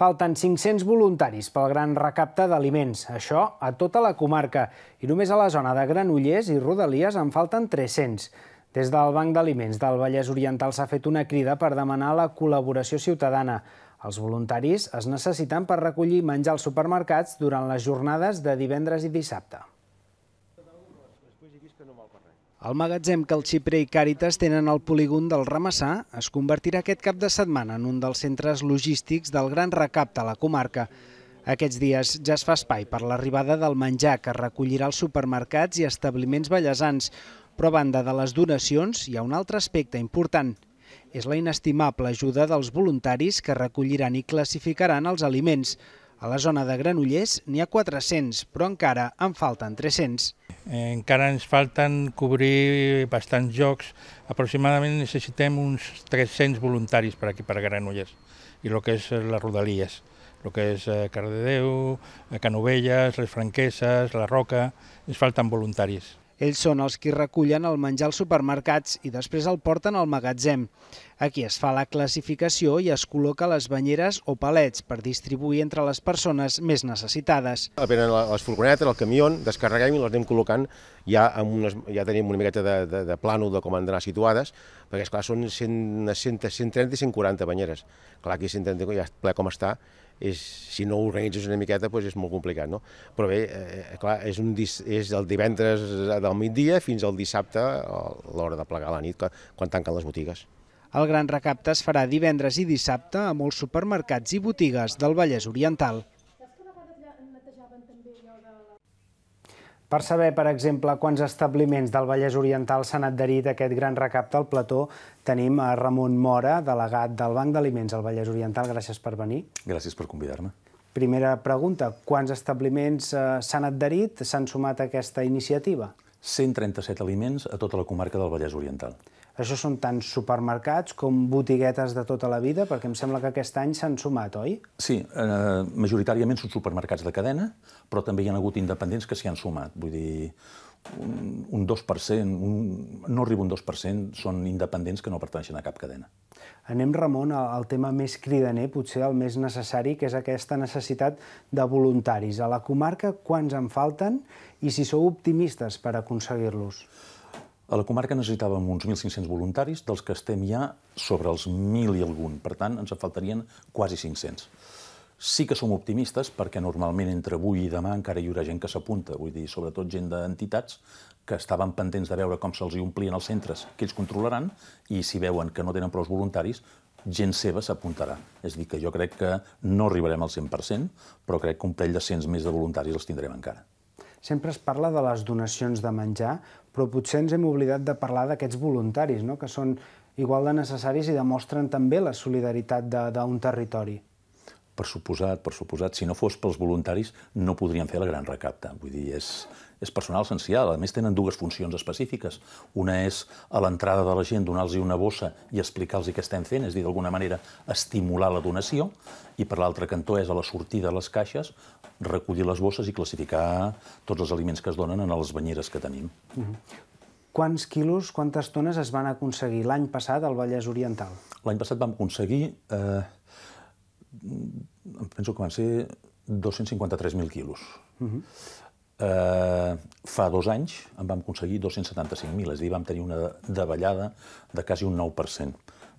Falten 500 voluntaris pel gran recapte d'aliments, això a tota la comarca, i només a la zona de Granollers i Rodalies en falten 300. Des del Banc d'Aliments del Vallès Oriental s'ha fet una crida per demanar la col·laboració ciutadana. Els voluntaris es necessiten per recollir menjar als supermercats durant les jornades de divendres i dissabte. El magatzem que el Xipre i Càritas tenen al polígon del Ramassà es convertirà aquest cap de setmana en un dels centres logístics del gran recapte a la comarca. Aquests dies ja es fa espai per l'arribada del menjar que recollirà els supermercats i establiments ballesans, però a banda de les donacions hi ha un altre aspecte important. És la inestimable ajuda dels voluntaris que recolliran i classificaran els aliments, a la zona de Granollers n'hi ha 400, però encara en falten 300. Encara ens falten cobrir bastants jocs. Aproximadament necessitem uns 300 voluntaris per aquí, per Granollers, i el que és eh, les rodalies, el que és eh, Cardedeu, eh, Canovelles, les Franqueses, la Roca, ens falten voluntaris. Ells són els qui recullen el menjar als supermercats i després el porten al magatzem. Aquí es fa la classificació i es col·loca les banyeres o palets per distribuir entre les persones més necessitades. Venen les furgonetes, el camió, descarreguem i les anem col·locant ja, amb unes, ja tenim una miqueta de, de, de plànol de com han d'anar situades perquè esclar, són 100, 100, 130 i 140 banyeres. Clar, aquí 130, ja ple com està, és, si no ho organitzes una miqueta doncs és molt complicat, no? Però bé, eh, clar, és, un, és el divendres del migdia fins al dissabte a l'hora de plegar la nit, quan, quan tanquen les botigues. El gran recapte es farà divendres i dissabte a molts supermercats i botigues del Vallès Oriental. Per saber, per exemple, quants establiments del Vallès Oriental s'han adherit a aquest gran recapte al plató, tenim a Ramon Mora, delegat del Banc d'Aliments al Vallès Oriental. Gràcies per venir. Gràcies per convidar-me. Primera pregunta, quants establiments eh, s'han adherit, s'han sumat a aquesta iniciativa? 137 aliments a tota la comarca del Vallès Oriental que això són tant supermercats com botiguetes de tota la vida, perquè em sembla que aquest any s'han sumat, oi? Sí, eh, majoritàriament són supermercats de cadena, però també hi ha hagut independents que s'hi han sumat. Vull dir, un, un 2%, un, no arriba un 2%, són independents que no pertanyen a cap cadena. Anem, Ramon, al, al tema més cridaner, potser el més necessari, que és aquesta necessitat de voluntaris. A la comarca, quants en falten i si sou optimistes per aconseguir-los? A la comarca necessitàvem uns 1.500 voluntaris, dels que estem ja sobre els 1.000 i algun. Per tant, ens en faltarien quasi 500. Sí que som optimistes, perquè normalment entre avui i demà encara hi haurà gent que s'apunta, vull dir, sobretot gent d'entitats que estaven pendents de veure com se'ls omplien els centres que ells controlaran i si veuen que no tenen prou voluntaris, gent seva s'apuntarà. És dir, que jo crec que no arribarem al 100%, però crec que un parell de cents més de voluntaris els tindrem encara. Sempre es parla de les donacions de menjar però potser ens hem oblidat de parlar d'aquests voluntaris, no? que són igual de necessaris i demostren també la solidaritat d'un territori. Per suposat, per suposat, si no fos pels voluntaris no podríem fer la gran recapta. Vull dir, és, és personal essencial. A més, tenen dues funcions específiques. Una és a l'entrada de la gent donar-los una bossa i explicar-los què estem fent, és dir, d'alguna manera estimular la donació, i per l'altre cantó és a la sortida de les caixes recollir les bosses i classificar tots els aliments que es donen en les banyeres que tenim. Mm -hmm. Quants quilos, quantes tones es van aconseguir l'any passat al Vallès Oriental? L'any passat vam aconseguir, eh, penso que van ser 253.000 quilos. Uh mhm. -huh. Eh, fa dos anys en vam aconseguir 275.000, és a dir, vam tenir una davallada de quasi un 9%.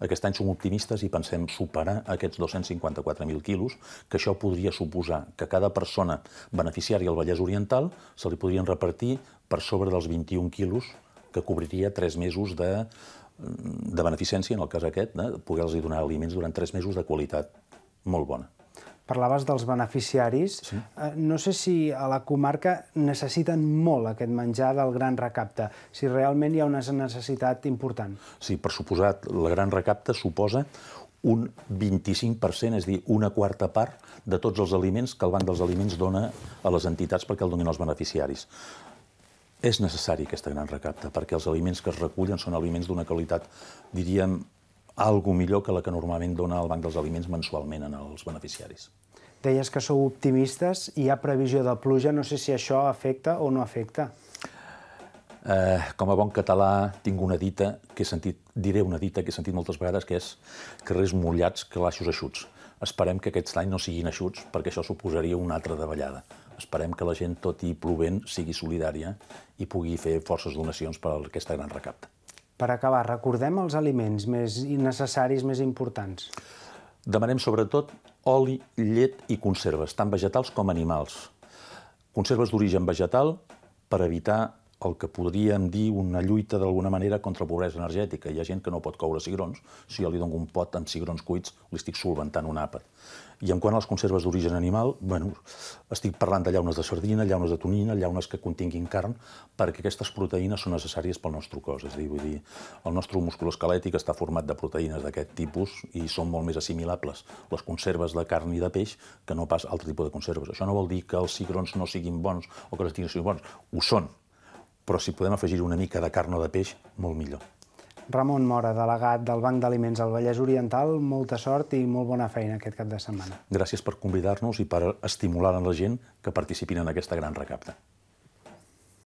Aquest any som optimistes i pensem superar aquests 254.000 quilos, que això podria suposar que cada persona beneficiària al Vallès Oriental se li podrien repartir per sobre dels 21 quilos que cobriria 3 mesos de, de beneficència, en el cas aquest, de poder-los donar aliments durant 3 mesos de qualitat molt bona parlaves dels beneficiaris. Sí. Eh, no sé si a la comarca necessiten molt aquest menjar del gran recapte, si realment hi ha una necessitat important. Sí, per suposat, el gran recapte suposa un 25%, és dir, una quarta part de tots els aliments que el Banc dels Aliments dona a les entitats perquè el donin als beneficiaris. És necessari aquesta gran recapta, perquè els aliments que es recullen són aliments d'una qualitat, diríem, alguna millor que la que normalment dona el Banc dels Aliments mensualment en els beneficiaris. Deies que sou optimistes i hi ha previsió de pluja. No sé si això afecta o no afecta. Eh, com a bon català tinc una dita que he sentit, diré una dita que he sentit moltes vegades, que és carrers mullats, calaixos aixuts. Esperem que aquests anys no siguin aixuts, perquè això suposaria una altra davallada. Esperem que la gent, tot i plovent, sigui solidària i pugui fer forces donacions per aquesta gran recapta. Per acabar, recordem els aliments més necessaris, més importants. Demanem sobretot oli, llet i conserves, tant vegetals com animals. Conserves d'origen vegetal per evitar el que podríem dir una lluita d'alguna manera contra la pobresa energètica. Hi ha gent que no pot coure cigrons. Si jo li dono un pot amb cigrons cuits, li estic solventant un àpat. I en quant a les conserves d'origen animal, bueno, estic parlant de llaunes de sardina, llaunes de tonina, llaunes que continguin carn, perquè aquestes proteïnes són necessàries pel nostre cos. És a dir, vull dir, el nostre esquelètic està format de proteïnes d'aquest tipus i són molt més assimilables les conserves de carn i de peix que no pas altre tipus de conserves. Això no vol dir que els cigrons no siguin bons o que les tinguin bons. Ho són, però si podem afegir una mica de carn o de peix, molt millor. Ramon Mora, delegat del Banc d'Aliments al Vallès Oriental, molta sort i molt bona feina aquest cap de setmana. Gràcies per convidar-nos i per estimular a la gent que participin en aquesta gran recapta.